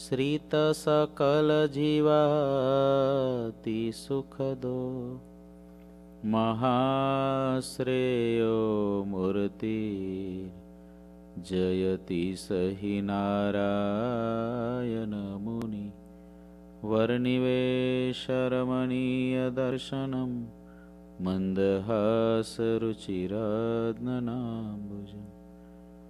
श्रितसकल सुखदो महाश्रेयो मूर्ति जयति सहि नारायणमुनि वर्णिवेशरमणीयदर्शनं दर्शनं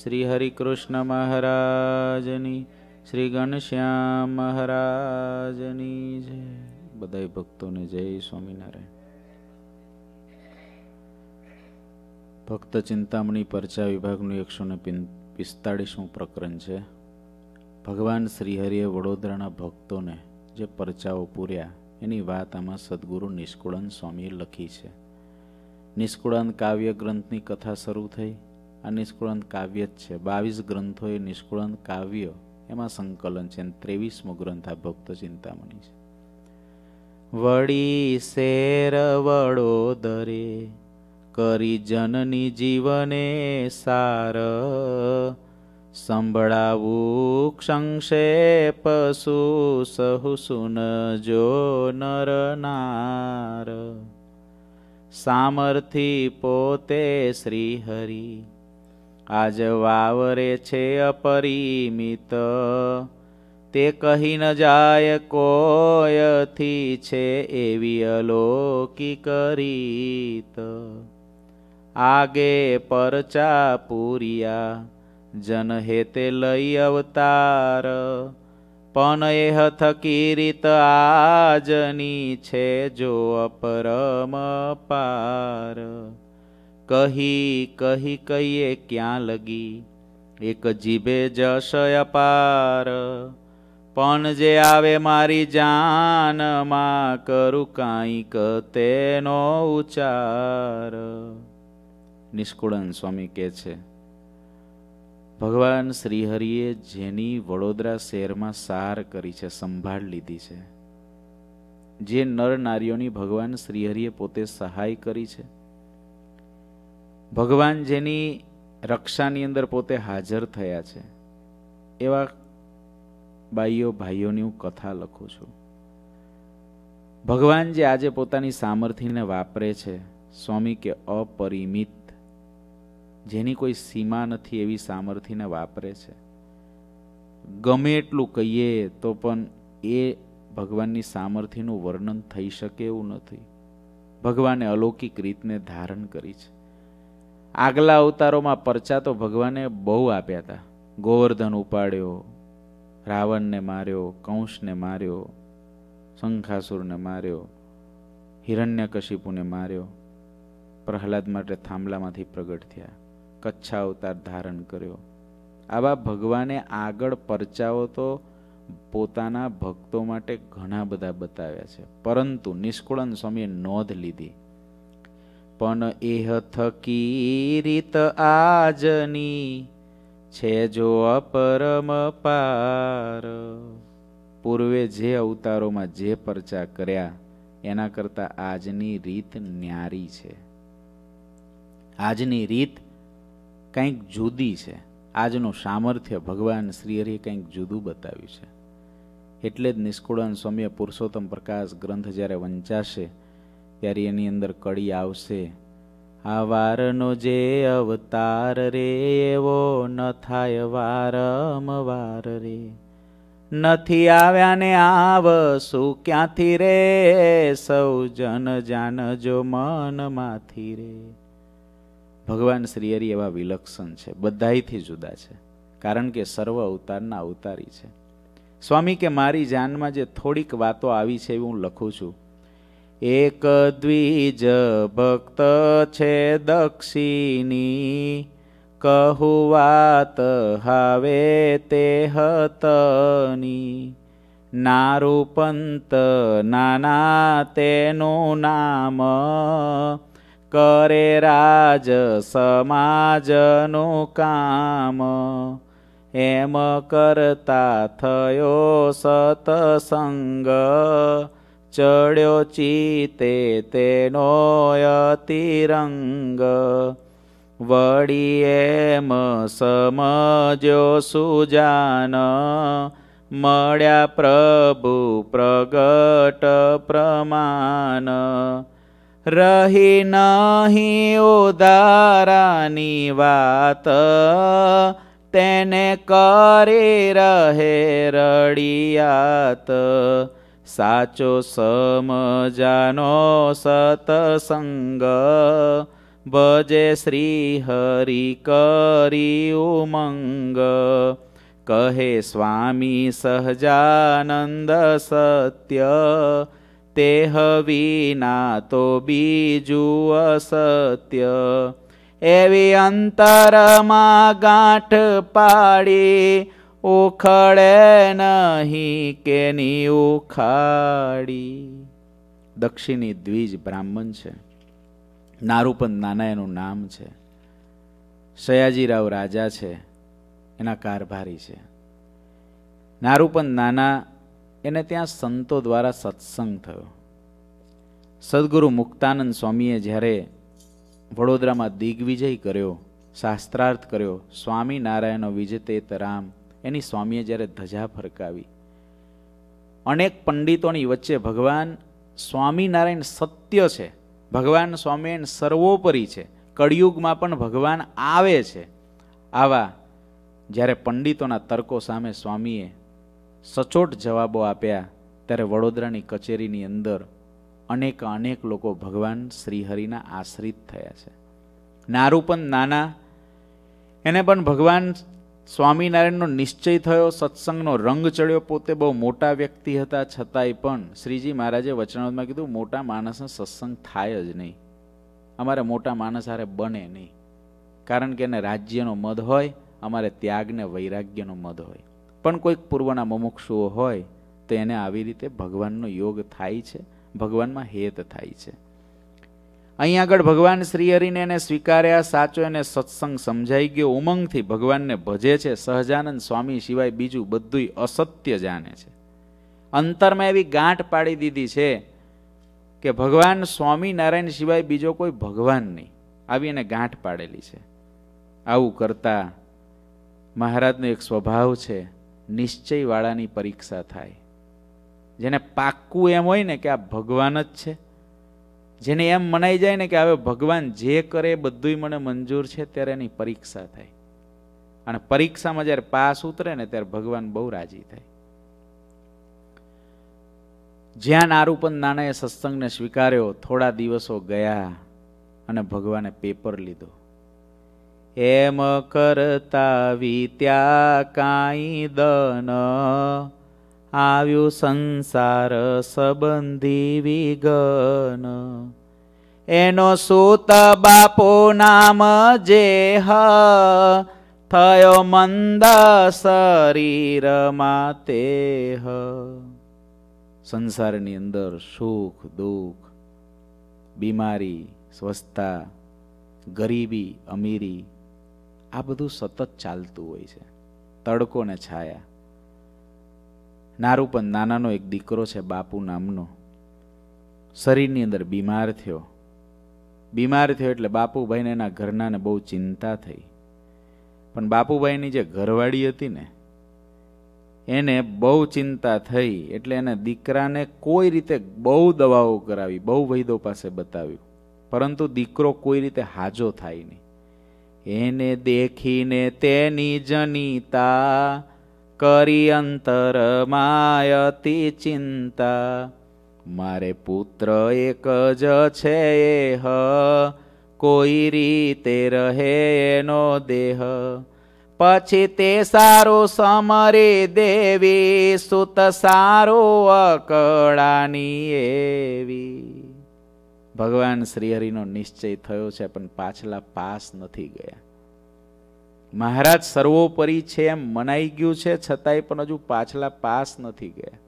શ્રી હરિકૃષ્ણ મહારાજની શ્રી ઘનશ્યામ મહારાજની જય બધા ભક્તોને જય સ્વામિનારાયણ ભક્ત ચિંતામણી પરચા વિભાગનું એકસો ને પિસ્તાળીસમું પ્રકરણ છે ભગવાન શ્રીહરિએ વડોદરાના ભક્તોને જે પરચાઓ પૂર્યા એની વાત આમાં સદગુરુ નિષ્કુળાન સ્વામીએ લખી છે નિષ્કુળાન કાવ્ય ગ્રંથની કથા શરૂ થઈ આ નિષ્કુળંત કાવ્ય જ છે બાવીસ ગ્રંથો એ નિષ્કુળંત કાવ્ય એમાં સંકલન છે અને ત્રેવીસમો ગ્રંથ આ ભક્ત ચિંતામણી છે વળી શેર વડોદરે કરી જનની જીવને સાર સંભળાવું સંક્ષેપ સહુ સુન જો નર નાર સામર્થી પોતે શ્રી હરી આજ વાવરે છે અપરિમિત તે કહી ન જાય કોયથી છે એવી અલોકી કરીત આગે પરચા પૂરિયા જન હેતે લઈ અવતાર પણ એ થકી રીત આજની છે જો અપરમ પાર કહી કહી કહીએ ક્યાં લગી એક જીભે જશ અપાર પણ જે આવે મારી જાનમાં કરું કાંઈક તેનો ઉચાર નિષ્કુળન સ્વામી કહે છે ભગવાન શ્રીહરિએ જેની વડોદરા શહેરમાં સાર કરી છે સંભાળ લીધી છે જે નર નારીઓની ભગવાન શ્રીહરિએ પોતે સહાય કરી છે ભગવાન જેની રક્ષાની અંદર પોતે હાજર થયા છે એવા બાઈઓ ભાઈઓની હું કથા લખું છું ભગવાન જે આજે પોતાની સામર્થ્યને વાપરે છે સ્વામી કે અપરિમિત જેની કોઈ સીમા નથી એવી સામર્થ્યને વાપરે છે ગમે એટલું કહીએ તો પણ એ ભગવાનની સામર્થ્યનું વર્ણન થઈ શકે એવું નથી ભગવાને અલૌકિક રીતને ધારણ કરી છે આગલા અવતારોમાં પરચા તો ભગવાને બહુ આપ્યા હતા ગોવર્ધન ઉપાડ્યો રાવણને માર્યો કંસને માર્યો શંખાસુરને માર્યો હિરણ્યકશિપુને માર્યો પ્રહલાદ માટે થાંભલામાંથી પ્રગટ થયા કચ્છા અવતાર ધારણ કર્યો આવા ભગવાને આગળ પરચાઓ તો પોતાના ભક્તો માટે ઘણા બધા બતાવ્યા છે પરંતુ નિષ્કુળન સ્વામીએ નોંધ લીધી પણ એહ થકી રીત આજની છે જો અપરમ પાર પૂર્વે જે અવતારોમાં જે પરચા કર્યા એના કરતા આજની રીત ન્યારી છે આજની રીત કંઈક જુદી છે આજનું સામર્થ્ય ભગવાન શ્રીહરિએ કંઈક જુદું બતાવ્યું છે એટલે જ નિષ્કુળન સ્વામીએ પુરુષોત્તમ પ્રકાશ ગ્રંથ જ્યારે વંચાશે ત્યારે એની અંદર કડી આવશે આ વારનો જે અવતાર રે એવો ન થાય વારમ વાર રે નથી આવ્યા ને આવ શું ક્યાંથી રે સૌ જન જાનજો મનમાંથી રે ભગવાન શ્રી હરિ એવા વિલક્ષણ છે બધાયથી જુદા છે કારણ કે સર્વ અવતારના અવતારી છે સ્વામી કે મારી જાનમાં જે થોડીક વાતો આવી છે એ હું લખું છું એક દ્વિજ ભક્ત છે દક્ષિણી કહુવાત હવે તે હતની નારૂપંત નાના તેનું નામ કરે રાજ સમાજનું કામ એમ કરતા થયો સતસંગ ચડ્યો ચીતે તેનો અતિરંગ વળી એમ સમજ્યો સુજાન મળ્યા પ્રભુ પ્રગટ પ્રમાણ રહી નહીં ઉદારાની વાત તેને કરી રહે રડિયાત સાચો સમજાનો સતસંગ ભજે શ્રી હરિ કરી ઉમંગ કહે સ્વામી સહજાનંદ સત્ય તેહ વિના તો બીજું અસત્ય એવી અંતરમાં ગાંઠ પાડી ઉખડે નહીં કેની ઉખાડી દક્ષિણી દ્વિજ બ્રાહ્મણ છે નારૂપંત નાના એનું નામ છે સયાજીરાવ રાજા છે એના કારભારી છે નારૂપંત નાના એને ત્યાં સંતો દ્વારા સત્સંગ થયો સદગુરુ મુક્તાનંદ સ્વામીએ જ્યારે વડોદરામાં દિગ્વિજય કર્યો શાસ્ત્રાર્થ કર્યો સ્વામિનારાયણનો વિજતેત રામ એની સ્વામીએ જ્યારે ધજા ફરકાવી અનેક પંડિતોની વચ્ચે ભગવાન સ્વામિનારાયણ સત્ય છે ભગવાન સ્વામિનારાયણ સર્વોપરી છે કળિયુગમાં પણ ભગવાન આવે છે આવા જ્યારે પંડિતોના તર્કો સામે સ્વામીએ સચોટ જવાબો આપ્યા ત્યારે વડોદરાની કચેરીની અંદર અનેક અનેક લોકો ભગવાન શ્રીહરિના આશ્રિત થયા છે નારૂપન નાના એને પણ ભગવાન સ્વામિનારાયણનો નિશ્ચય થયો સત્સંગનો રંગ ચડ્યો પોતે બહુ મોટા વ્યક્તિ હતા છતાંય પણ શ્રીજી મહારાજે વચનાવતમાં કીધું મોટા માણસનો સત્સંગ થાય જ નહીં અમારે મોટા માણસ હારે બને નહીં કારણ કે એને રાજ્યનો મદ હોય અમારે ત્યાગને વૈરાગ્યનો મદ હોય પણ કોઈક પૂર્વના મુમુક્ષુઓ હોય તો એને આવી રીતે ભગવાનનો યોગ થાય છે ભગવાનમાં હેત થાય છે અહીં આગળ ભગવાન શ્રી હરિને એને સ્વીકાર્યા સાચો એને સત્સંગ સમજાઈ ગયો ઉમંગથી ભગવાનને ભજે છે સહજાનંદ સ્વામી સિવાય બીજું બધું અસત્ય જાણે છે અંતરમાં એવી ગાંઠ પાડી દીધી છે કે ભગવાન સ્વામિનારાયણ સિવાય બીજો કોઈ ભગવાન નહીં આવી એને ગાંઠ પાડેલી છે આવું કરતા મહારાજનો એક સ્વભાવ છે નિશ્ચયવાળાની પરીક્ષા થાય જેને પાક્કું એમ હોય ને કે આ ભગવાન જ છે જેને એમ મનાઈ જાય ને કે હવે ભગવાન જે કરે બધુંય મને મંજૂર છે ત્યારે એની પરીક્ષા થાય અને પરીક્ષામાં જ્યારે પાસ ઉતરે ને ત્યારે ભગવાન બહુ રાજી થાય જ્યાં નારૂપન નાનાએ સત્સંગને સ્વીકાર્યો થોડા દિવસો ગયા અને ભગવાને પેપર લીધો એમ કરતા વિત્યા કાંઈ દન આવ્યું સંસાર સંબંધી વિગન એનો સૂત બાપો નામ જે હ થયો મંદ શરીરમાં તે હ સંસારની અંદર સુખ દુઃખ બીમારી સ્વસ્થતા ગરીબી અમીરી આ બધું સતત ચાલતું હોય છે તડકો ને છાયા નારું પણ નાનાનો એક દીકરો છે બાપુ નામનો શરીરની અંદર બીમાર થયો બીમાર થયો એટલે બાપુભાઈને એના ઘરનાને બહુ ચિંતા થઈ પણ બાપુભાઈની જે ઘરવાળી હતી ને એને બહુ ચિંતા થઈ એટલે એને દીકરાને કોઈ રીતે બહુ દવાઓ કરાવી બહુ વૈદો પાસે બતાવ્યું પરંતુ દીકરો કોઈ રીતે હાજો થાય નહીં એને દેખીને તેની જનીતા કરી અંતર માયતી ચિંતા મારે પુત્ર એક જ છે એ હ કોઈ રીતે રહે એનો દેહ પછી તે સારું સમરી દેવી સુત સારું અકળાની એવી ભગવાન શ્રીહરિનો નિશ્ચય થયો છે પણ પાછલા પાસ નથી ગયા મહારાજ સર્વોપરી છે એમ મનાઈ ગયું છે છતાંય પણ હજુ પાછલા પાસ નથી ગયા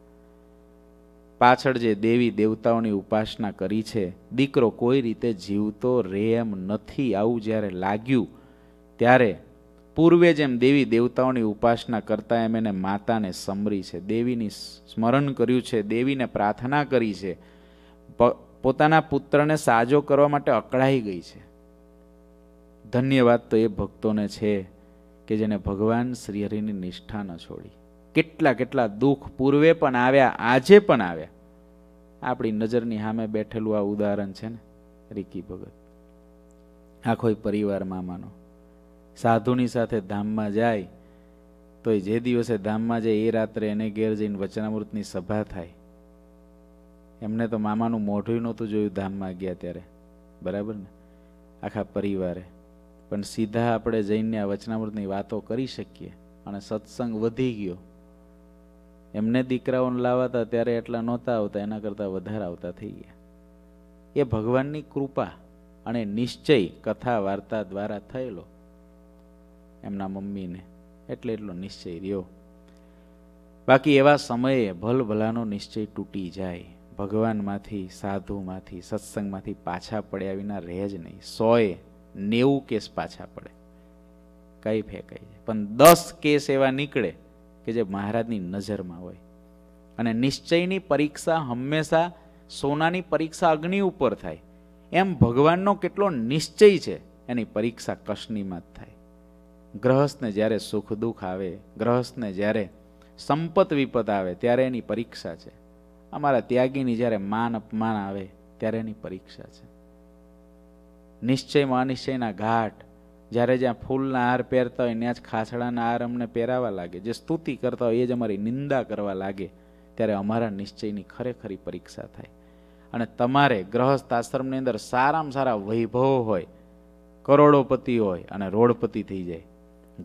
પાછળ જે દેવી દેવતાઓની ઉપાસના કરી છે દીકરો કોઈ રીતે જીવતો રે એમ નથી આવું જ્યારે લાગ્યું ત્યારે પૂર્વે જેમ દેવી દેવતાઓની ઉપાસના કરતા એમ એને માતાને સમરી છે દેવીની સ્મરણ કર્યું છે દેવીને પ્રાર્થના કરી છે પોતાના પુત્રને સાજો કરવા માટે અકળાઈ ગઈ છે ધન્યવાદ તો એ ભક્તોને છે કે જેને ભગવાન શ્રીહરિની નિષ્ઠા ન છોડી કેટલા કેટલા દુઃખ પૂર્વે પણ આવ્યા આજે પણ આવ્યા આપણી નજરની સામે બેઠેલું આ ઉદાહરણ છે ને રિકી ભગત આખો પરિવાર મામાનો સાધુની સાથે ધામમાં જાય તો જે દિવસે ધામમાં જાય એ રાત્રે એને ઘેર જઈને વચનામૃતની સભા થાય એમને તો મામાનું મોઢું નહોતું જોયું ધામમાં ગયા ત્યારે બરાબર ને આખા પરિવારે પણ સીધા આપણે જઈને આ વચનામૃતની વાતો કરી શકીએ અને સત્સંગ વધી ગયો એમને દીકરાઓને લાવતા ત્યારે એટલા નહોતા આવતા એના કરતાં વધારે આવતા થઈ ગયા એ ભગવાનની કૃપા અને નિશ્ચય કથા વાર્તા દ્વારા થયેલો એમના મમ્મીને એટલે એટલો નિશ્ચય રહ્યો બાકી એવા સમયે ભલ ભલાનો નિશ્ચય તૂટી જાય ભગવાનમાંથી સાધુમાંથી સત્સંગમાંથી પાછા પડ્યા વિના રહે જ નહીં સોએ નેવું કેસ પાછા પડે કઈ ફેંકાઈ જાય પણ દસ કેસ એવા નીકળે કે જે મહારાજની નજરમાં હોય અને નિશ્ચયની પરીક્ષા હંમેશા સોનાની પરીક્ષા અગ્નિ ઉપર થાય એમ ભગવાનનો કેટલો નિશ્ચય છે એની પરીક્ષા કશનીમાં જ થાય ગ્રહસ્થને જ્યારે સુખ દુઃખ આવે ગ્રહસ્થને જ્યારે સંપત વિપત આવે ત્યારે એની પરીક્ષા છે અમારા ત્યાગીની જ્યારે માન અપમાન આવે ત્યારે એની પરીક્ષા છે નિશ્ચયમાં અનિશ્ચયના ઘાટ જ્યારે જ્યાં ફૂલના હાર પહેરતા હોય ત્યાં જ ખાસડાના હાર અમને પહેરાવા લાગે જે સ્તુતિ કરતા હોય એ જ અમારી નિંદા કરવા લાગે ત્યારે અમારા નિશ્ચયની ખરેખરી પરીક્ષા થાય અને તમારે ગ્રહસ્થ આશ્રમની અંદર સારામાં સારા વૈભવ હોય કરોડોપતિ હોય અને રોડપતિ થઈ જાય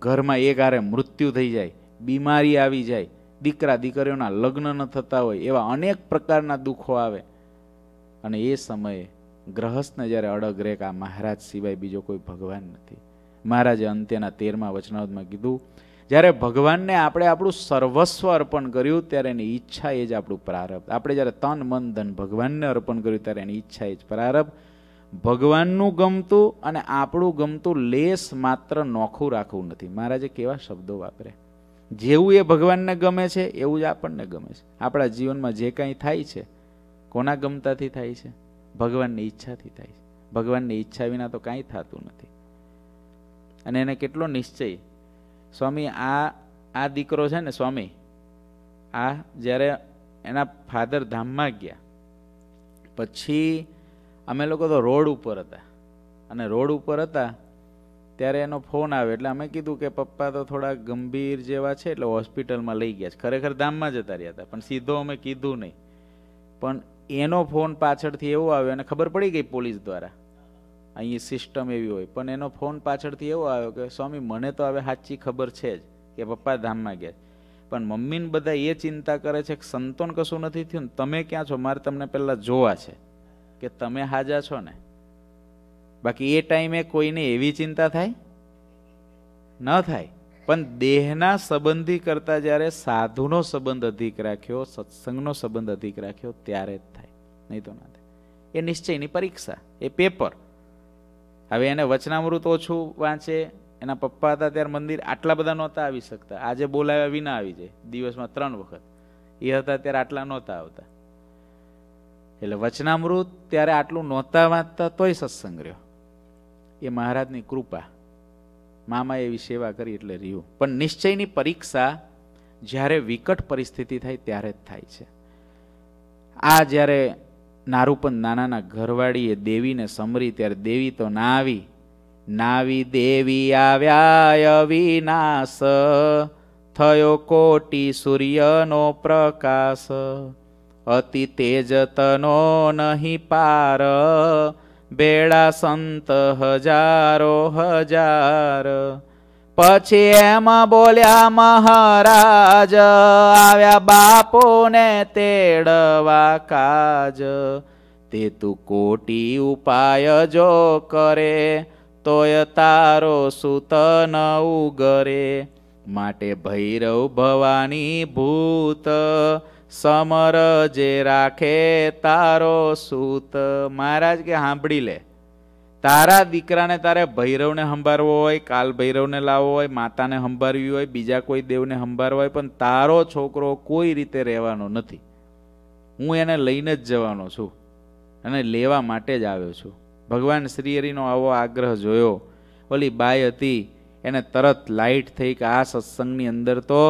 ઘરમાં એક હારે મૃત્યુ થઈ જાય બીમારી આવી જાય દીકરા દીકરીઓના લગ્ન ન થતા હોય એવા અનેક પ્રકારના દુઃખો આવે અને એ સમયે ગ્રહસ્થને જ્યારે અડગ રે કે આ મહારાજ સિવાય બીજો કોઈ ભગવાન નથી મહારાજે અંત્યના તેરમાં વચનાવતમાં કીધું જ્યારે ભગવાનને આપણે આપણું સર્વસ્વ અર્પણ કર્યું ત્યારે એની ઈચ્છા એ જ આપણું પ્રારભ આપણે જ્યારે તન મન ધન ભગવાનને અર્પણ કર્યું ત્યારે એની ઈચ્છા એ જ પ્રારભ ભગવાનનું ગમતું અને આપણું ગમતું લેસ માત્ર નોખું રાખવું નથી મહારાજે કેવા શબ્દો વાપરે જેવું એ ભગવાનને ગમે છે એવું જ આપણને ગમે છે આપણા જીવનમાં જે કાંઈ થાય છે કોના ગમતાથી થાય છે ભગવાનની ઈચ્છાથી થાય છે ભગવાનની ઈચ્છા વિના તો કાંઈ થતું નથી અને એને કેટલો નિશ્ચય સ્વામી આ આ દીકરો છે ને સ્વામી આ જ્યારે એના ફાધર ધામમાં ગયા પછી અમે લોકો તો રોડ ઉપર હતા અને રોડ ઉપર હતા ત્યારે એનો ફોન આવે એટલે અમે કીધું કે પપ્પા તો થોડા ગંભીર જેવા છે એટલે હોસ્પિટલમાં લઈ ગયા છે ખરેખર ધામમાં જતા રહ્યા હતા પણ સીધો અમે કીધું નહીં પણ એનો ફોન પાછળથી એવો આવ્યો અને ખબર પડી ગઈ પોલીસ દ્વારા અહીં સિસ્ટમ એવી હોય પણ એનો ફોન પાછળથી એવો આવ્યો કે સ્વામી મને તો હવે સાચી ખબર છે જ કે પપ્પા ધામમાં ગયા પણ મમ્મીને બધા એ ચિંતા કરે છે કે સંતોન કશું નથી થયું ને તમે ક્યાં છો મારે તમને પહેલાં જોવા છે કે તમે હાજા છો ને બાકી એ ટાઈમે કોઈને એવી ચિંતા થાય ન થાય પણ દેહના સંબંધી કરતાં જ્યારે સાધુનો સંબંધ અધિક રાખ્યો સત્સંગનો સંબંધ અધિક રાખ્યો ત્યારે નહીં તો ના થાય એ નિશ્ચયની પરીક્ષા એ પેપર હવે એને વચનામૃત ઓછું વાંચે એના પપ્પા હતા ત્યારે મંદિર આટલા બધા નહોતા આવી શકતા આજે બોલાવ્યા વિના આવી જાય દિવસમાં ત્રણ વખત એ હતા ત્યારે આટલા નહોતા આવતા એટલે વચનામૃત ત્યારે આટલું નહોતા વાંચતા તોય સત્સંગ રહ્યો એ મહારાજની કૃપા મામા એવી સેવા કરી એટલે રહ્યું પણ નિશ્ચયની પરીક્ષા જ્યારે વિકટ પરિસ્થિતિ થાય ત્યારે જ થાય છે આ જ્યારે નારૂપન નાનાના ઘરવાળીએ દેવીને સમરી ત્યારે દેવી તો ના આવી નાવી દેવી આવ્યા અવિનાશ થયો કોટી સૂર્યનો પ્રકાશ અતિ તેજતનો નહીં પાર ભેળા સંત હજારો હજાર પછી એમ બોલ્યા મહારાજ આવ્યા બાપોને તેડવા કાજ તે તું કોટી ઉપાય જો કરે તોય તારો સૂતન ઉગરે માટે ભૈરવ ભવાની ભૂત સમર જે રાખે તારો સુત મહારાજ કે સાંભળી લે તારા દીકરાને તારે ભૈરવને સંભાળવો હોય કાલ ભૈરવને લાવવો હોય માતાને સંભાળવી હોય બીજા કોઈ દેવને સંભાળવો હોય પણ તારો છોકરો કોઈ રીતે રહેવાનો નથી હું એને લઈને જ જવાનો છું અને લેવા માટે જ આવ્યો છું ભગવાન શ્રીહરિનો આવો આગ્રહ જોયો ઓલી બાય હતી એને તરત લાઈટ થઈ કે આ સત્સંગની અંદર તો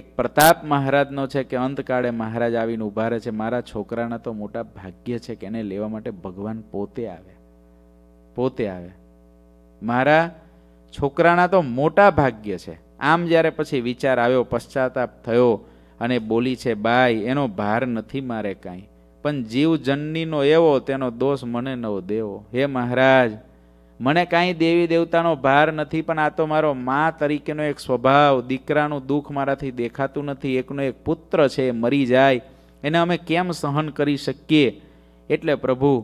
એક પ્રતાપ મહારાજનો છે કે અંતકાળે મહારાજ આવીને ઊભા રહે છે મારા છોકરાના તો મોટા ભાગ્ય છે કે એને લેવા માટે ભગવાન પોતે આવે પોતે આવે મારા છોકરાના તો મોટા ભાગ્ય છે આમ જ્યારે પછી વિચાર આવ્યો પશ્ચાતાપ થયો અને બોલી છે બાય એનો ભાર નથી મારે કાંઈ પણ જીવ જનનીનો એવો તેનો દોષ મને નવો દેવો હે મહારાજ મને કાંઈ દેવી દેવતાનો ભાર નથી પણ આ તો મારો મા તરીકેનો એક સ્વભાવ દીકરાનું દુઃખ મારાથી દેખાતું નથી એકનો એક પુત્ર છે મરી જાય એને અમે કેમ સહન કરી શકીએ એટલે પ્રભુ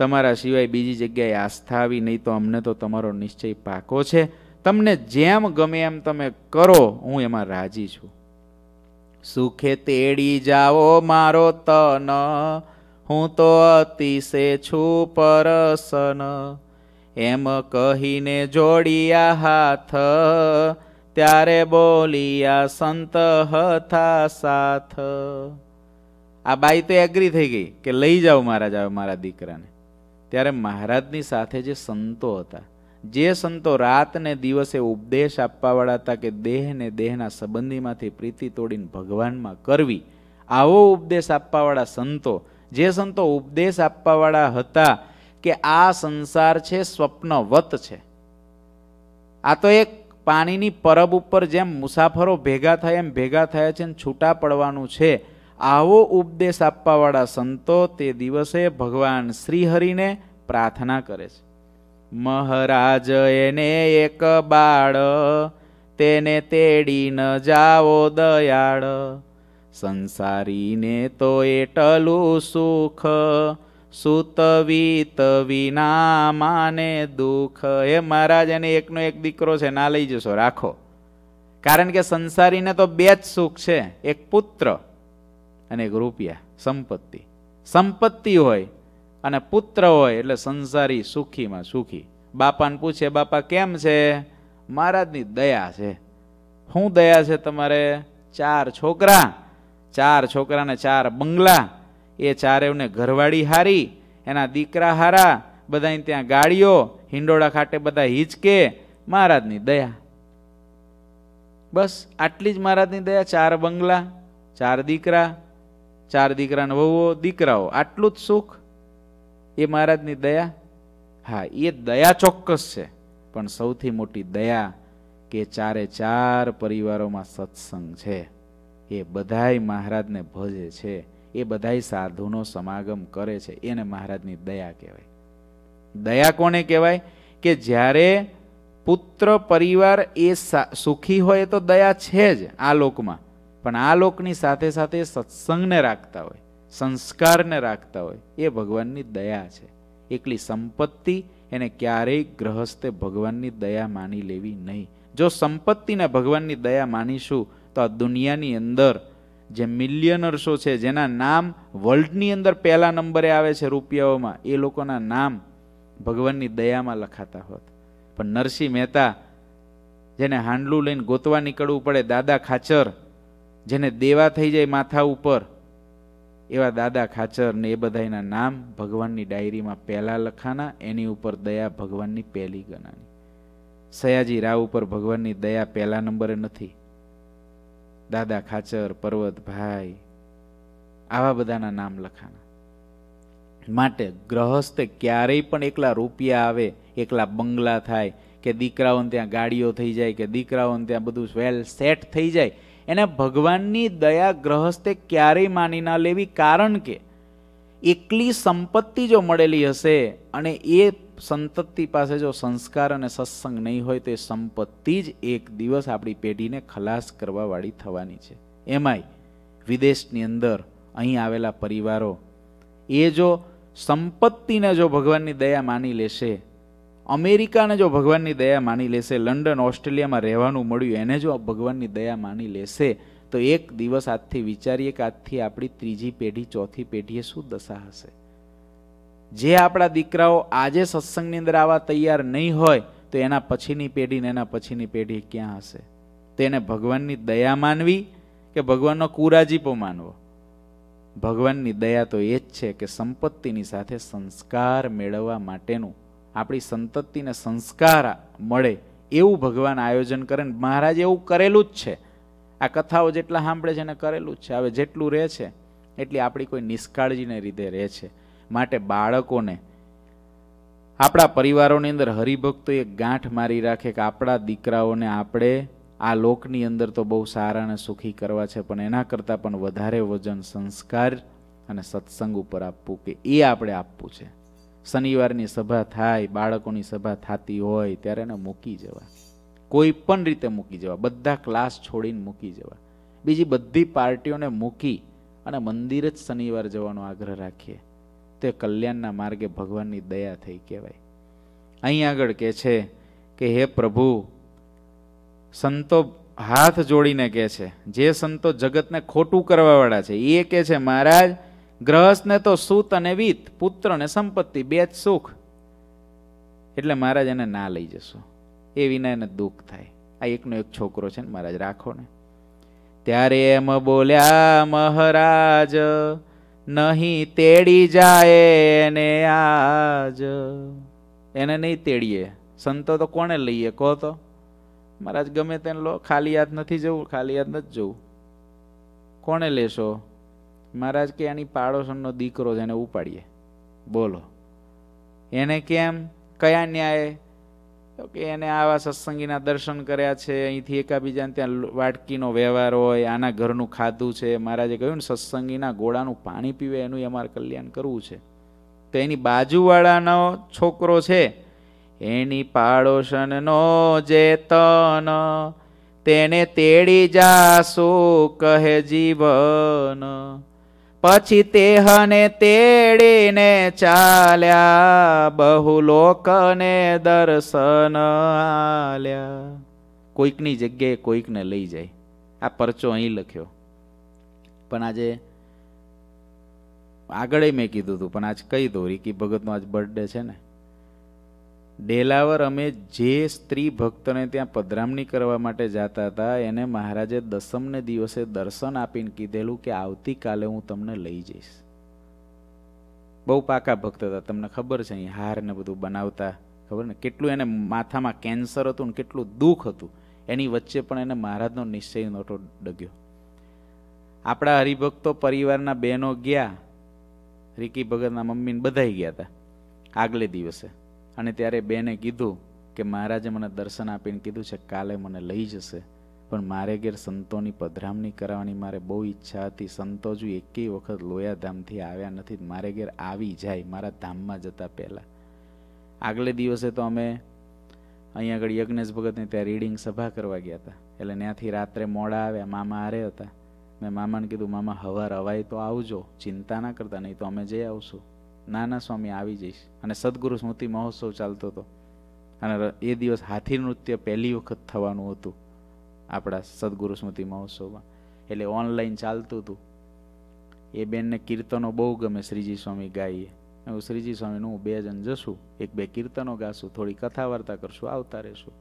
તમારા સિવાય બીજી જગ્યાએ આસ્થા આવી નહીં તો અમને તો તમારો નિશ્ચય પાકો છે તમને જેમ ગમે એમ તમે કરો હું એમાં રાજી છું સુખે તેડી જાઓ મારો તન હું તો અતિશે છું પરસન એમ કહીને જોડિયા હાથ ત્યારે બોલિયા સંત હતા સાથ આ બાઈ તો એગ્રી થઈ ગઈ કે લઈ જાઓ મહારાજ હવે મારા દીકરાને ત્યારે મહારાજની સાથે જે સંતો હતા જે સંતો રાતને દિવસે ઉપદેશ આપવાવાળા હતા કે દેહને દેહના સંબંધીમાંથી પ્રીતિ તોડીને ભગવાનમાં કરવી આવો ઉપદેશ આપવાવાળા સંતો જે સંતો ઉપદેશ આપવાવાળા હતા કે આ સંસાર છે સ્વપ્નવત છે આ તો એક પાણીની પરબ ઉપર જેમ મુસાફરો ભેગા થાય એમ ભેગા થયા છે છૂટા પડવાનું છે આવો ઉપદેશ આપવાવાળા સંતો તે દિવસે ભગવાન શ્રીહરિને પ્રાર્થના કરે છે મહારાજ એને એક બાળ તેને તેડી ન જાઓ દયાળ સંસારીને તો એટલું સુખ સુતવિત વિના માને દુઃખ હે મહારાજ એને એકનો એક દીકરો છે ના લઈ જશો રાખો કારણ કે સંસારીને તો બે જ સુખ છે એક પુત્ર અને એક રૂપિયા સંપત્તિ સંપત્તિ હોય અને પુત્ર હોય એટલે સંસારી સુખીમાં સુખી બાપાને પૂછે બાપા કેમ છે મહારાજની દયા છે શું દયા છે તમારે ચાર છોકરા ચાર છોકરાને ચાર બંગલા એ ચારેવને ઘરવાળી હારી એના દીકરા હારા બધાને ત્યાં ગાડીઓ હિંડોળા ખાટે બધા હિચકે મહારાજની દયા બસ આટલી જ મહારાજની દયા ચાર બંગલા ચાર દીકરા ચાર દીકરાને વહુઓ દીકરાઓ આટલું જ સુખ એ મહારાજની દયા હા એ દયા ચોક્કસ છે પણ સૌથી મોટી દયા કે ચારે ચાર પરિવારોમાં સત્સંગ છે એ બધાય મહારાજને ભજે છે એ બધાય સાધુનો સમાગમ કરે છે એને મહારાજની દયા કહેવાય દયા કોને કહેવાય કે જ્યારે પુત્ર પરિવાર એ સુખી હોય તો દયા છે જ આ લોકમાં પણ આ લોકની સાથે સાથે સત્સંગને રાખતા હોય સંસ્કારને રાખતા હોય એ ભગવાનની દયા છે એકલી સંપત્તિ એને ક્યારેય ગ્રહસ્થે ભગવાનની દયા માની લેવી નહીં જો સંપત્તિને ભગવાનની દયા માનીશું તો આ દુનિયાની અંદર જે મિલિયનર્સો છે જેના નામ વર્લ્ડની અંદર પહેલા નંબરે આવે છે રૂપિયાઓમાં એ લોકોના નામ ભગવાનની દયામાં લખાતા હોત પણ નરસિંહ મહેતા જેને હાંડલું લઈને ગોતવા નીકળવું પડે દાદા ખાચર જેને દેવા થઈ જાય માથા ઉપર એવા દાદા ખાચર ને એ બધાના નામ ભગવાનની ડાયરીમાં પહેલાં લખાના એની ઉપર દયા ભગવાનની પહેલી ગણાની સયાજી રાવ ઉપર ભગવાનની દયા પહેલા નંબરે નથી દાદા ખાચર પર્વતભાઈ આવા બધાના નામ લખાના માટે ગ્રહસ્થ ક્યારેય પણ એકલા રૂપિયા આવે એકલા બંગલા થાય કે દીકરાઓને ત્યાં ગાડીઓ થઈ જાય કે દીકરાઓને ત્યાં બધું વેલ સેટ થઈ જાય એને ભગવાનની દયા ગ્રહસ્થે ક્યારેય માની ના લેવી કારણ કે એકલી સંપત્તિ જો મળેલી હશે અને એ સંતતિ પાસે જો સંસ્કાર અને સત્સંગ નહીં હોય તો એ સંપત્તિ જ એક દિવસ આપણી પેઢીને ખલાસ કરવાવાળી થવાની છે એમાંય વિદેશની અંદર અહીં આવેલા પરિવારો એ જો સંપત્તિને જો ભગવાનની દયા માની લેશે અમેરિકાને જો ભગવાનની દયા માની લેશે લંડન ઓસ્ટ્રેલિયામાં રહેવાનું મળ્યું એને જો ભગવાનની દયા માની લેશે તો એક દિવસ આજથી વિચારીએ કે આજથી આપણી ત્રીજી પેઢી ચોથી પેઢીએ શું દશા હશે જે આપણા દીકરાઓ આજે સત્સંગની અંદર આવવા તૈયાર નહીં હોય તો એના પછીની પેઢીને એના પછીની પેઢી ક્યાં હશે તેને ભગવાનની દયા માનવી કે ભગવાનનો કુરાજીપો માનવો ભગવાનની દયા તો એ જ છે કે સંપત્તિની સાથે સંસ્કાર મેળવવા માટેનું આપણી સંતતિને સંસ્કાર મળે એવું ભગવાન આયોજન કરે ને મહારાજ એવું કરેલું જ છે આ કથાઓ જેટલા સાંભળે છે એને કરેલું જ છે હવે જેટલું રહે છે એટલી આપણી કોઈ નિષ્કાળજીને રીતે રહે છે માટે બાળકોને આપણા પરિવારોની અંદર હરિભક્તો એક ગાંઠ મારી રાખે કે આપણા દીકરાઓને આપણે આ લોકની અંદર તો બહુ સારાને સુખી કરવા છે પણ એના કરતાં પણ વધારે વજન સંસ્કાર અને સત્સંગ ઉપર આપવું કે એ આપણે આપવું છે શનિવારની સભા થાય બાળકોની સભા થતી હોય ત્યારે એને મૂકી જવા કોઈ પણ રીતે મૂકી જવા બધા ક્લાસ છોડીને મૂકી જવા બીજી બધી પાર્ટીઓને મૂકી અને મંદિર જ શનિવાર જવાનો આગ્રહ રાખીએ તે કલ્યાણના માર્ગે ભગવાનની દયા થઈ કહેવાય અહીં આગળ કહે છે કે હે પ્રભુ સંતો હાથ જોડીને કહે છે જે સંતો જગતને ખોટું કરવાવાળા છે એ કહે છે મહારાજ ગ્રહસ્થને તો સુત અને વીત પુત્ર ને સંપત્તિ બે જ સુખ એટલે મહારાજ એને ના લઈ જશો એ વિના એને દુઃખ થાય આ એકનો એક છોકરો છે ને મહારાજ રાખો ને ત્યારે એમ બોલ્યા મહારાજ નહીં તેડી જાય એને આજ એને નહીં તેડીએ સંતો તો કોને લઈએ કહો તો મહારાજ ગમે તેને લો ખાલી યાદ નથી જવું ખાલી યાદ નથી જવું કોને લેશો મહારાજ કે એની પાડોશનનો દીકરો છે એને ઉપાડીએ બોલો એને કેમ કયા ન્યાય કે એને આવા સત્સંગીના દર્શન કર્યા છે અહીંથી એકાબીજાને ત્યાં વાટકીનો વ્યવહાર હોય આના ઘરનું ખાધું છે મહારાજે કહ્યું ને સત્સંગીના ગોળાનું પાણી પીવે એનું અમારે કલ્યાણ કરવું છે તો એની બાજુવાળાનો છોકરો છે એની પાડોશનનો જેતન તેને તેડી જાસો કહે જીવન પછી તેહને તેડીને ચાલ્યા બહુ લોકને દર્શન આલ્યા કોઈકની જગ્યાએ કોઈકને લઈ જાય આ પરચો અહીં લખ્યો પણ આજે આગળ મેં કીધું હતું પણ આજ કહી દો રીકી ભગતનો આજ બર્થડે છે ને ડેલાવર અમે જે સ્ત્રી ભક્તને ત્યાં પધરામણી કરવા માટે જાતા હતા એને મહારાજે દસમને દિવસે દર્શન આપીને કીધેલું કે આવતીકાલે હું તમને લઈ જઈશ બહુ પાકા ભક્ત હતા તમને ખબર છે અહીં હાર ને બધું બનાવતા ખબર ને કેટલું એને માથામાં કેન્સર હતું ને કેટલું દુઃખ હતું એની વચ્ચે પણ એને મહારાજનો નિશ્ચય નહોતો ડગ્યો આપણા હરિભક્તો પરિવારના બહેનો ગયા રિકી ભગતના મમ્મીને બધાઈ ગયા હતા આગલે દિવસે અને ત્યારે બેને કીધું કે મહારાજે મને દર્શન આપીને કીધું છે કાલે મને લઈ જશે પણ મારે ઘેર સંતોની પધરામણી કરાવવાની મારે બહુ ઈચ્છા હતી સંતો જો એકેય વખત લોયાધામથી આવ્યા નથી મારે ઘેર આવી જાય મારા ધામમાં જતા પહેલાં આગલે દિવસે તો અમે અહીંયા આગળ યજ્ઞેશ ભગતને ત્યાં રીડિંગ સભા કરવા ગયા હતા એટલે ત્યાંથી રાત્રે મોડા આવ્યા મામા હારે હતા મેં મામાને કીધું મામા હવાર હવાય તો આવજો ચિંતા ના કરતા નહીં તો અમે જઈ આવશું નાના સ્વામી આવી જઈશ અને સદગુરુ સ્મૃતિ મહોત્સવ ચાલતો હતો અને એ દિવસ હાથી નૃત્ય પહેલી વખત થવાનું હતું આપણા સદગુરુ સ્મૃતિ મહોત્સવમાં એટલે ઓનલાઈન ચાલતું હતું એ બેનને કીર્તનો બહુ ગમે શ્રીજી સ્વામી ગાઈએ હું શ્રીજી સ્વામીનું હું બે જણ જશું એક બે કીર્તનો ગાશું થોડી કથા વાર્તા કરશું આવતા રહેશું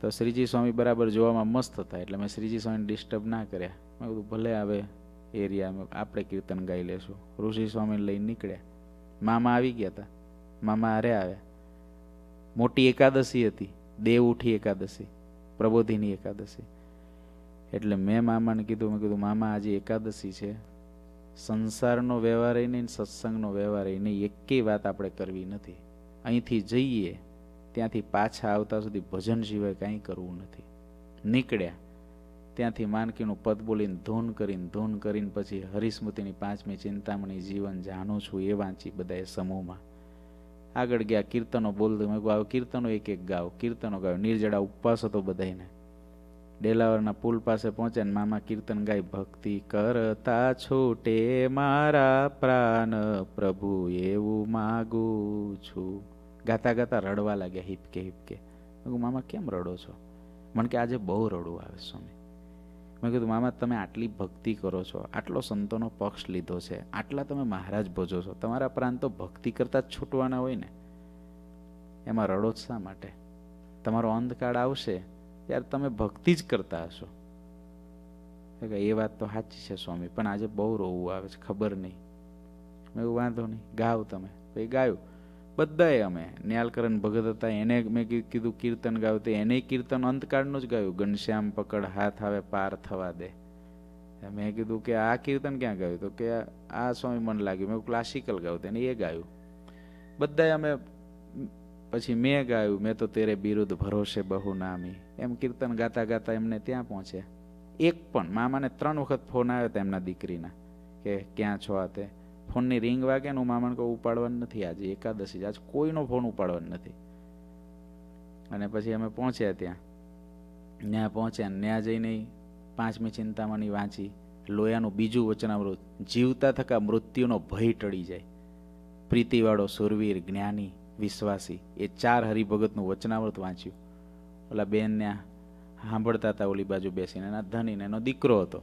તો શ્રીજી સ્વામી બરાબર જોવામાં મસ્ત હતા એટલે મેં શ્રીજી સ્વામીને ડિસ્ટર્બ ના કર્યા મેં કીધું ભલે આવે એરિયામાં આપણે કીર્તન ગાઈ લેશું ઋષિ સ્વામીને લઈને નીકળ્યા મામા આવી ગયા હતા મામા હારે આવ્યા મોટી એકાદશી હતી દેવ ઉઠી એકાદશી પ્રબોધિની એકાદશી એટલે મેં મામાને કીધું મેં કીધું મામા આજે એકાદશી છે સંસારનો વ્યવહાર નહીં સત્સંગનો વ્યવહાર નહીં એકેય વાત આપણે કરવી નથી અહીંથી જઈએ ત્યાંથી પાછા આવતા સુધી ભજન સિવાય કાંઈ કરવું નથી નીકળ્યા ત્યાંથી માનકીનું પદ બોલીને ધૂન કરીને ધૂન કરીને પછી હરિસ્મૃતિની પાંચમી ચિંતામણી જીવન જાણું છું એ વાંચી બધાએ સમૂહમાં આગળ ગયા કીર્તનો બોલતો મેં ગાવ કીર્તનો એક એક ગાવ કીર્તનો ગાવ નિર્જળા ઉપવાસ હતો બધાને ડેલાવરના પુલ પાસે પહોંચે ને મામા કીર્તન ગાય ભક્તિ કરતા છૂટે મારા પ્રાણ પ્રભુ એવું માગું છું ગાતા ગાતા રડવા લાગ્યા હિપકે હિપકે મામા કેમ રડો છો મને કે આજે બહુ રડવું આવે સ્વામી મેં કીધું મામા તમે આટલી ભક્તિ કરો છો આટલો સંતોનો પક્ષ લીધો છે આટલા તમે મહારાજ ભોજો છો તમારા પ્રાંત ભક્તિ કરતાં જ છૂટવાના હોય ને એમાં રડો શા માટે તમારો અંધકાળ આવશે ત્યારે તમે ભક્તિ જ કરતા હશો એ વાત તો સાચી છે સ્વામી પણ આજે બહુ રોવું આવે છે ખબર નહીં મેં વાંધો નહીં ગાવ તમે એ ગાયું બધાએ અમે ન્યાલકરણ ભગત હતા એને મેં કીધું કીર્તન ગાયું તે એને કીર્તન અંતકાળનું જ ગાયું ઘનશ્યામ પકડ હાથ આવે પાર થવા દે મેં કીધું કે આ કીર્તન ક્યાં ગાયું તો કે આ સ્વામી મને લાગ્યું મેં ક્લાસિકલ ગાયું તેને એ ગાયું બધાએ અમે પછી મેં ગાયું મેં તો તેરે બિરુદ્ધ ભરોસે બહુ નામી એમ કીર્તન ગાતા ગાતા એમને ત્યાં પહોંચ્યા એક પણ મામાને ત્રણ વખત ફોન આવ્યો હતો એમના દીકરીના કે ક્યાં છો આ તે ફોનની રિંગ વાગે ને હું મામાને કહું ઉપાડવાનું નથી આજે એકાદશી જ આજ કોઈનો ફોન ઉપાડવાનો નથી અને પછી અમે પહોંચ્યા ત્યાં ત્યાં પહોંચ્યા ત્યાં જઈને પાંચમી ચિંતામણી વાંચી લોયાનું બીજું વચનામૃત જીવતા થકા મૃત્યુનો ભય ટળી જાય પ્રીતિવાળો સુરવીર જ્ઞાની વિશ્વાસી એ ચાર હરિભગતનું વચનામૃત વાંચ્યું ઓલા બેન બેનને સાંભળતા હતા ઓલી બાજુ બેસીને એના ધનીને એનો દીકરો હતો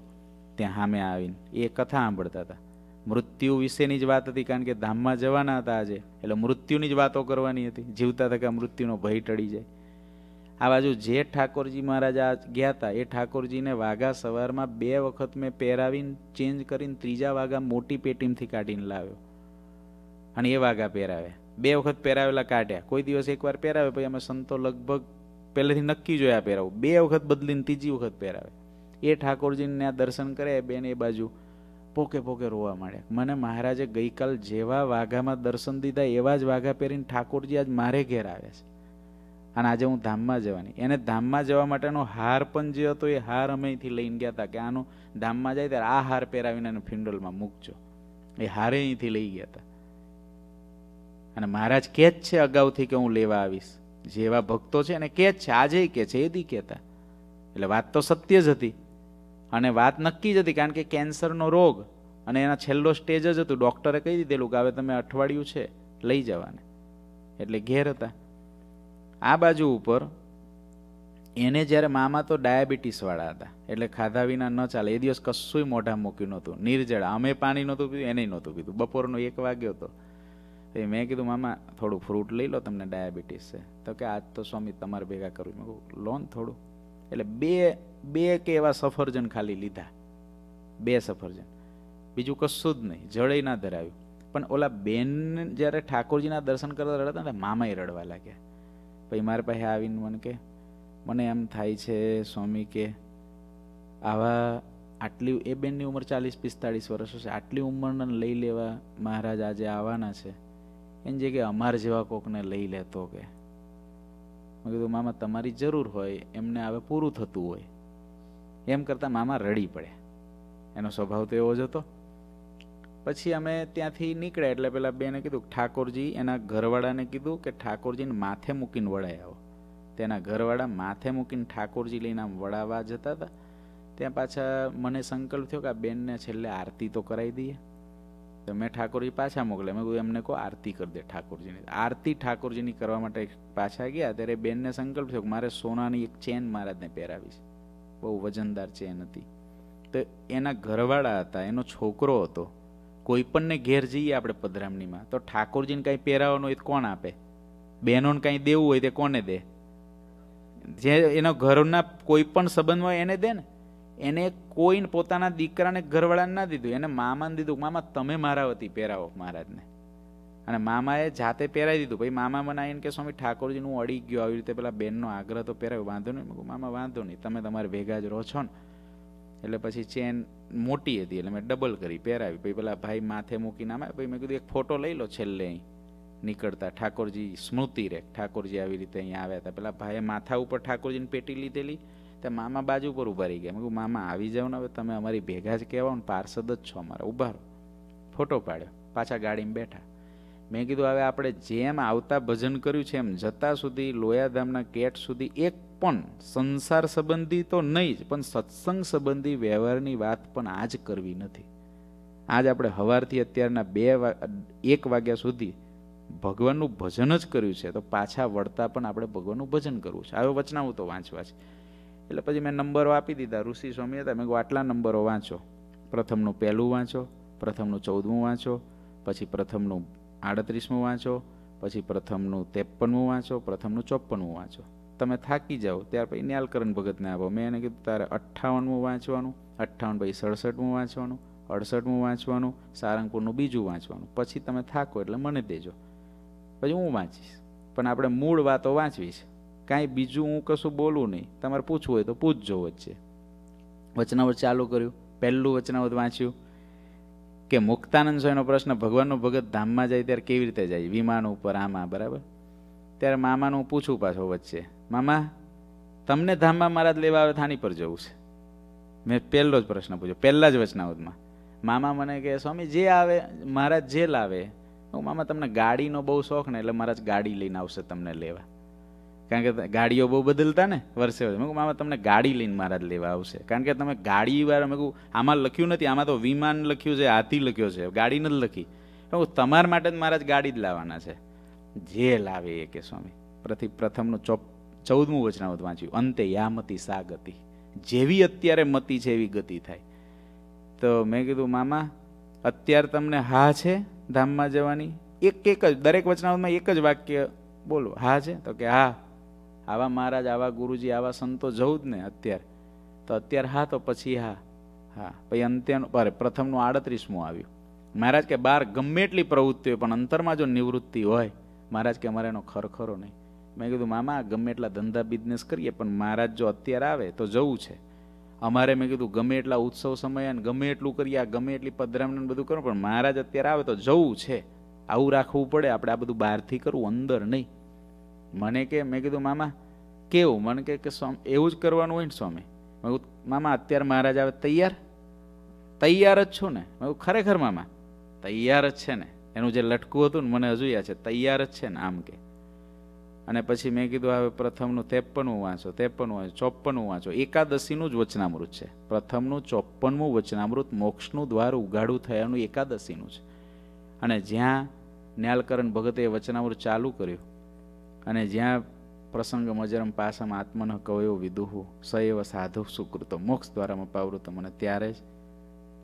ત્યાં સામે આવીને એ કથા સાંભળતા હતા મૃત્યુ વિશેની જ વાત હતી કારણ કે ધામમાં જવાના હતા આજે એટલે મૃત્યુની જ વાતો કરવાની હતી જીવતા થકા મૃત્યુનો ભય ટળી જાય આ બાજુ જે ઠાકોરજી મહારાજ આ ગયા હતા એ ઠાકોરજીને વાઘા સવારમાં બે વખત મેં પહેરાવીને ચેન્જ કરીને ત્રીજા વાઘા મોટી પેટીમથી કાઢીને લાવ્યો અને એ વાઘા પહેરાવે બે વખત પહેરાવેલા કાઢ્યા કોઈ દિવસ એકવાર પહેરાવે પછી અમે સંતો લગભગ પહેલેથી નક્કી જોયા પહેરાવું બે વખત બદલીને ત્રીજી વખત પહેરાવે એ ઠાકોરજીને દર્શન કરે બેન એ બાજુ પોકે પોકે રોવા માંડ્યા મને મહારાજે ગઈકાલ જેવા વાઘામાં દર્શન દીધા એવા જ વાઘા પહેરીને ઠાકોરજી આજ મારે ઘેર આવ્યા છે અને આજે હું ધામમાં જવાની એને ધામમાં જવા માટેનો હાર પણ જે હતો એ હાર અમે અહીંથી લઈને ગયા હતા કે આનો ધામમાં જાય ત્યારે આ હાર પહેરાવીને એને ફિંડોલમાં મૂકજો એ હારે અહીંથી લઈ ગયા હતા અને મહારાજ કહે જ છે અગાઉથી કે હું લેવા આવીશ જેવા ભક્તો છે અને કહે જ છે આજે કહે છે એ દી કહેતા એટલે વાત તો સત્ય જ હતી અને વાત નક્કી જ હતી કારણ કે કેન્સરનો રોગ અને એના છેલ્લો સ્ટેજ જ હતું ડૉક્ટરે કહી દીધેલું કે હવે તમે અઠવાડિયું છે લઈ જવાને એટલે ઘેર હતા આ બાજુ ઉપર એને જ્યારે મામા તો ડાયાબિટીસવાળા હતા એટલે ખાધા વિના ન ચાલે એ દિવસ કશુંય મોઢા મૂક્યું નહોતું નિર્જળા અમે પાણી નહોતું પીધું એને નહોતું પીધું બપોરનો એક વાગ્યો હતો તો મેં કીધું મામા થોડું ફ્રૂટ લઈ લો તમને ડાયાબિટીસ છે તો કે આજ તો સ્વામી તમારે ભેગા કરવું મેં લોન થોડું એટલે બે બે કે એવા સફરજન ખાલી લીધા બે સફરજન બીજું કશું જ નહીં જળે ના ધરાવ્યું પણ ઓલા બેન જ્યારે ઠાકોરજીના દર્શન કરતા રડતા ત્યારે મામાએ રડવા લાગ્યા પછી મારા પાસે આવીને મને કે મને એમ થાય છે સ્વામી કે આવા આટલી એ બેનની ઉંમર ચાલીસ પિસ્તાળીસ વર્ષ હશે આટલી ઉંમરને લઈ લેવા મહારાજ આજે આવવાના છે એને જે કે અમાર જેવા કોકને લઈ લેતો કે મેં કીધું મામા તમારી જરૂર હોય એમને હવે પૂરું થતું હોય એમ કરતાં મામા રડી પડે એનો સ્વભાવ તો એવો જ હતો પછી અમે ત્યાંથી નીકળ્યા એટલે પેલા બેને કીધું ઠાકોરજી એના ઘરવાળાને કીધું કે ઠાકોરજીને માથે મૂકીને વળાય આવો તેના ઘરવાળા માથે મૂકીને ઠાકોરજી લઈને આમ વળાવવા જતા હતા ત્યાં પાછા મને સંકલ્પ થયો કે આ બેનને છેલ્લે આરતી તો કરાવી દઈએ તો મેં ઠાકોરજી પાછા મોકલ્યા મેં કીધું એમને કહો આરતી કરી દે ઠાકોરજીની આરતી ઠાકોરજીની કરવા માટે પાછા ગયા ત્યારે બેનને સંકલ્પ થયો કે મારે સોનાની એક ચેન મહારાજને પહેરાવી છે બહુ વજનદાર ચેન હતી તો એના ઘરવાળા હતા એનો છોકરો હતો કોઈ પણને ઘેર જઈએ આપણે પધરામણીમાં તો ઠાકોરજીને કાંઈ પહેરાવવાનું હોય તો કોણ આપે બહેનોને કાંઈ દેવું હોય તે કોને દે જે એનો ઘરના કોઈ પણ સંબંધ હોય એને દે ને એને કોઈને પોતાના દીકરાને ઘરવાળાને ના દીધું એને મામાને દીધું મામા તમે મારા વતી પહેરાવો મહારાજને અને મામાએ જાતે પહેરાવી દીધું ભાઈ મામા મને આવીને કે સ્વામી ઠાકોરજીનું હું અડી ગયો આવી રીતે પેલા બેનનો આગ્રહ તો પહેરાવ્યો વાંધો નહીં મેં મામા વાંધો નહીં તમે તમારે ભેગા જ રહો છો ને એટલે પછી ચેન મોટી હતી એટલે મેં ડબલ કરી પહેરાવી પછી પેલા ભાઈ માથે મૂકીને આમાં પછી મેં કીધું એક ફોટો લઈ લો છેલ્લે અહીં નીકળતા ઠાકોરજી સ્મૃતિ રે ઠાકોરજી આવી રીતે અહીંયા આવ્યા હતા પેલા ભાઈએ માથા ઉપર ઠાકોરજીની પેટી લીધેલી ત્યાં મામા બાજુ પર ઊભા રહી ગયા મેં કહ્યું મામા આવી જાઓ ને હવે તમે અમારી ભેગા જ કહેવાનું ને પાર્ષદ જ છો અમારા ઊભા રહો ફોટો પાડ્યો પાછા ગાડીમાં બેઠા મેં કીધું હવે આપણે જેમ આવતા ભજન કર્યું છે એમ જતા સુધી લોયાધામના કેટ સુધી એક પણ સંસાર સંબંધી તો નહીં જ પણ સત્સંગ સંબંધી વ્યવહારની વાત પણ આજ કરવી નથી આજ આપણે હવારથી અત્યારના બે એક વાગ્યા સુધી ભગવાનનું ભજન જ કર્યું છે તો પાછા વળતા પણ આપણે ભગવાનનું ભજન કરવું છે હવે વચનાવું તો વાંચવા છે એટલે પછી મેં નંબરો આપી દીધા ઋષિ સ્વામી હતા મેં આટલા નંબરો વાંચો પ્રથમનું પહેલું વાંચો પ્રથમનું ચૌદમું વાંચો પછી પ્રથમનું આડત્રીસમું વાંચો પછી પ્રથમનું ત્રેપનમું વાંચો પ્રથમનું ચોપનમું વાંચો તમે થાકી જાઓ ત્યાર પછી ન્યાલકરણ ભગતને આપો મેં એને કીધું તારે અઠ્ઠાવનમું વાંચવાનું અઠ્ઠાવન પછી સડસઠમું વાંચવાનું અડસઠમું વાંચવાનું સારંગપુરનું બીજું વાંચવાનું પછી તમે થાકો એટલે મને દેજો પછી હું વાંચીશ પણ આપણે મૂળ વાતો વાંચવી છે કાંઈ બીજું હું કશું બોલું નહીં તમારે પૂછવું હોય તો પૂછજો વચ્ચે વચનાવટ ચાલુ કર્યું પહેલું વચનાવત વાંચ્યું કે મુક્તાનંદ સ્વામીનો પ્રશ્ન ભગવાનનો ભગત ધામમાં જાય ત્યારે કેવી રીતે જાય વિમાન ઉપર આમાં બરાબર ત્યારે મામાનું પૂછું પાછો વચ્ચે મામા તમને ધામમાં મારા જ લેવા આવે થાની પર જવું છે મેં પહેલો જ પ્રશ્ન પૂછ્યો પહેલાં જ વચનાવતમાં મામા મને કહે સ્વામી જે આવે મહારાજ જે લાવે હું મામા તમને ગાડીનો બહુ શોખ ને એટલે મહારાજ ગાડી લઈને આવશે તમને લેવા કારણ કે ગાડીઓ બહુ બદલતા ને વર્ષે વર્ષે મેં મામા તમને ગાડી લઈને મારા જ લેવા આવશે કારણ કે તમે ગાડી વાર મેં આમાં લખ્યું નથી આમાં તો વિમાન લખ્યું છે હાથી લખ્યો છે ગાડી નથી લખી તમારા માટે જ મારા જ ગાડી જ લાવવાના છે જે લાવે એ કે સ્વામી પ્રતિ પ્રથમનું ચોપ ચૌદમું વચનાવત વાંચ્યું અંતે યા મતી સા ગતિ જેવી અત્યારે મતી છે એવી ગતિ થાય તો મેં કીધું મામા અત્યારે તમને હા છે ધામમાં જવાની એક એક જ દરેક વચનાવતમાં એક જ વાક્ય બોલો હા છે તો કે હા આવા મહારાજ આવા ગુરુજી આવા સંતો જવું જ ને અત્યારે તો અત્યારે હા તો પછી હા હા પછી અંત્યનું અરે પ્રથમનું આડત્રીસમું આવ્યું મહારાજ કે બાર ગમે એટલી પ્રવૃત્તિ હોય પણ અંતરમાં જો નિવૃત્તિ હોય મહારાજ કે અમારે એનો ખરખરો નહીં મેં કીધું મામા ગમે એટલા ધંધા બિઝનેસ કરીએ પણ મહારાજ જો અત્યારે આવે તો જવું છે અમારે મેં કીધું ગમે એટલા ઉત્સવ સમય અને ગમે એટલું કરીએ ગમે એટલી પધરામણ બધું કરો પણ મહારાજ અત્યારે આવે તો જવું છે આવું રાખવું પડે આપણે આ બધું બહારથી કરવું અંદર નહીં મને કે મેં કીધું મામા કેવું મને કે કે સ્વામી એવું જ કરવાનું હોય ને સ્વામી મેં મામા અત્યારે મહારાજ આવે તૈયાર તૈયાર જ છું ને મેં ખરેખર મામા તૈયાર જ છે ને એનું જે લટકું હતું ને મને હજુ યાદ છે તૈયાર જ છે ને આમ કે અને પછી મેં કીધું હવે પ્રથમનું ત્રેપનનું વાંચો ત્રેપનનું વાંચો ચોપ્પનું વાંચો એકાદશીનું જ વચનામૃત છે પ્રથમનું ચોપ્પનમું વચનામૃત મોક્ષનું દ્વાર ઉઘાડું થયાનું એકાદશીનું છે અને જ્યાં ન્યાલકરણ ભગતે વચનામૃત ચાલુ કર્યું અને જ્યાં પ્રસંગ મજરમ પાસમ આત્મન કવયો વિદુહુ સૈવ સાધુ સુકૃતો મોક્ષ દ્વારા અપાવૃતમ મને ત્યારે જ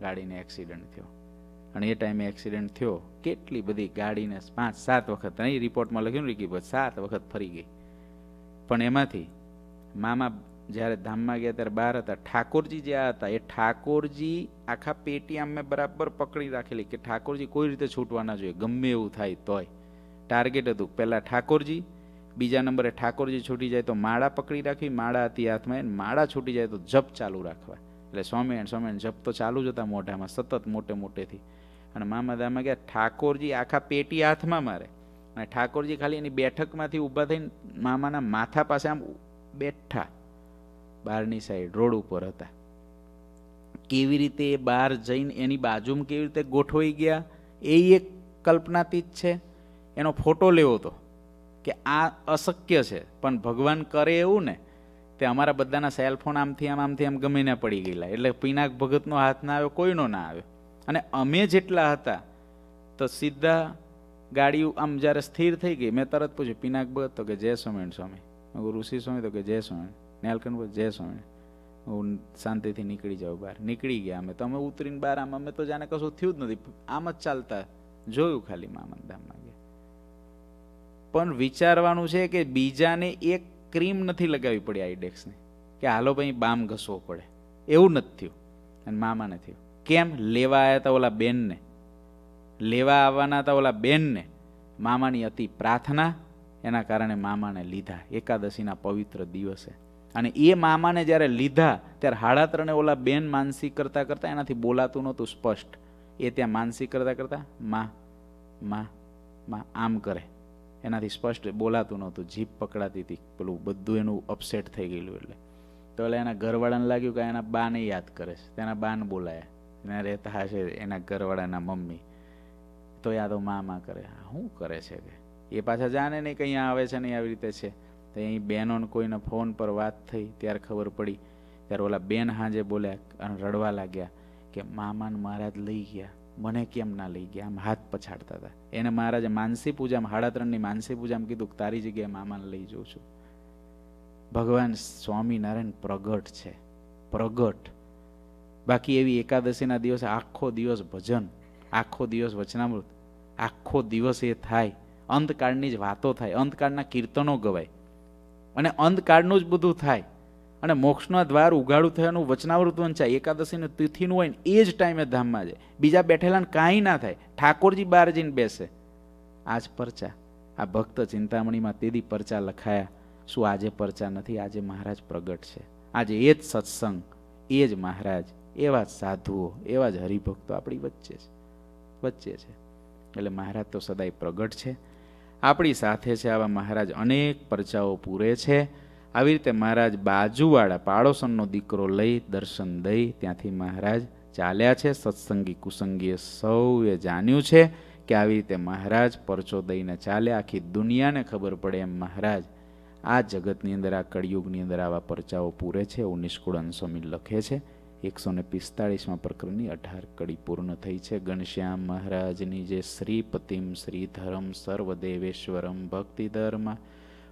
ગાડીને એક્સિડન્ટ થયો અને એ ટાઈમે એક્સિડન્ટ થયો કેટલી બધી ગાડીને પાંચ સાત વખત અહીં રિપોર્ટમાં લખ્યું ને કે સાત વખત ફરી ગઈ પણ એમાંથી મામા જ્યારે ધામમાં ગયા ત્યારે બહાર હતા ઠાકોરજી જ્યાં હતા એ ઠાકોરજી આખા પેટીએમ મેં બરાબર પકડી રાખેલી કે ઠાકોરજી કોઈ રીતે છૂટવાના જોઈએ ગમે એવું થાય તોય ટાર્ગેટ હતું પહેલાં ઠાકોરજી બીજા નંબરે ઠાકોરજી છૂટી જાય તો માળા પકડી રાખવી માળા હતી હાથમાં એને માળા છૂટી જાય તો જપ ચાલુ રાખવા એટલે સ્વામિનારાયણ સ્વામિનારાયણ જપ તો ચાલુ જ હતા મોઢામાં સતત મોટે મોટેથી અને મામા દામા ગયા ઠાકોરજી આખા પેટી હાથમાં મારે અને ઠાકોરજી ખાલી એની બેઠકમાંથી ઊભા થઈને મામાના માથા પાસે આમ બેઠા બહારની સાઈડ રોડ ઉપર હતા કેવી રીતે એ બહાર જઈને એની બાજુમાં કેવી રીતે ગોઠવાઈ ગયા એ એક કલ્પનાતીત છે એનો ફોટો લેવો હતો કે આ અશક્ય છે પણ ભગવાન કરે એવું ને તે અમારા બધાના સેલફોન આમથી આમ આમથી આમ ગમીને પડી ગયેલા એટલે પીનાક ભગતનો હાથ ના આવ્યો કોઈનો ના આવ્યો અને અમે જેટલા હતા તો સીધા ગાડી આમ જ્યારે સ્થિર થઈ ગઈ મેં તરત પૂછ્યું પીનાક ભગત તો કે જય સ્વામિયણ સ્વામી હું ઋષિ સ્વામી તો કે જય સ્વામિયણ નીલકંઠ ભગત જય સ્વામિયણ હું શાંતિથી નીકળી જાઉં બહાર નીકળી ગયા અમે તો અમે ઉતરીને બહાર આમ અમે તો જાણે કશું થયું જ નથી આમ જ ચાલતા જોયું ખાલી મામન ધામમાં ગયા પણ વિચારવાનું છે કે બીજાને એક ક્રીમ નથી લગાવવી પડી આઈડેક્સને કે હાલો ભાઈ બામ ઘસવો પડે એવું નથી થયું અને મામાને થયું કેમ લેવા આવ્યા હતા ઓલા બેનને લેવા આવવાના હતા ઓલા બેનને મામાની અતિ પ્રાર્થના એના કારણે મામાને લીધા એકાદશીના પવિત્ર દિવસે અને એ મામાને જ્યારે લીધા ત્યારે હાડા ત્રણે ઓલા બેન માનસિક કરતાં કરતાં એનાથી બોલાતું નહોતું સ્પષ્ટ એ ત્યાં માનસિક કરતાં કરતાં મા મા મા આમ કરે એનાથી સ્પષ્ટ બોલાતું નહોતું જીભ પકડાતી હતી પેલું બધું એનું અપસેટ થઈ ગયેલું એટલે તો એટલે એના ઘરવાળાને લાગ્યું કે એના બાને યાદ કરે છે તેના બાન બોલાયા એના રહેતા હશે એના ઘરવાળાના મમ્મી તો યાદો મામા કરે શું કરે છે કે એ પાછા જાણે નહીં કે આવે છે નહીં આવી રીતે છે તો અહીં બહેનોને કોઈને ફોન પર વાત થઈ ત્યારે ખબર પડી ત્યારે ઓલા બેન હાજે બોલ્યા અને રડવા લાગ્યા કે મામાને મહારાજ લઈ ગયા મને કેમ ના લઈ ગયા આમ હાથ પછાડતા હતા એને મહારાજે માનસી પૂજામાં હાડા ત્રણની માનસી પૂજામાં કીધું કે તારી જગ્યાએ મામાને લઈ જઉં છું ભગવાન સ્વામિનારાયણ પ્રગટ છે પ્રગટ બાકી એવી એકાદશીના દિવસે આખો દિવસ ભજન આખો દિવસ વચનામૃત આખો દિવસ એ થાય અંતકાળની જ વાતો થાય અંતકાળના કીર્તનો ગવાય અને અંતકાળનું જ બધું થાય અને મોક્ષનો દ્વાર ઉઘાડું થયાનું વચનાવૃત છે એકાદશીનું તિથિનું હોય ને એ જ ટાઈમે ધામમાં જાય બીજા બેઠેલાને કાંઈ ના થાય ઠાકોરજી બહાર જઈને બેસે આજ પરચા આ ભક્ત ચિંતામણીમાં તેદી પરચા લખાયા શું આજે પરચા નથી આજે મહારાજ પ્રગટ છે આજે એ જ સત્સંગ એ જ મહારાજ એવા જ સાધુઓ એવા જ હરિભક્તો આપણી વચ્ચે છે વચ્ચે છે એટલે મહારાજ તો સદાય પ્રગટ છે આપણી સાથે છે આવા મહારાજ અનેક પરચાઓ પૂરે છે આવી રીતે મહારાજ બાજુવાળા પાડોશનનો દીકરો લઈ દર્શન દઈ ત્યાંથી મહારાજ ચાલ્યા છે સત્સંગી કુસંગીએ સૌએ જાણ્યું છે કે આવી રીતે મહારાજ પરચો દઈને ચાલ્યા આખી દુનિયાને ખબર પડે એમ મહારાજ આ જગતની અંદર આ કળિયુગની અંદર આવા પરચાઓ પૂરે છે એવું નિષ્કુળન સ્વામી લખે છે એકસો ને પિસ્તાળીસમાં પ્રકરણની અઢાર કડી પૂર્ણ થઈ છે ઘનશ્યામ મહારાજની જે શ્રીપતિમ શ્રીધરમ સર્વદેવેશ્વરમ ભક્તિધર્મા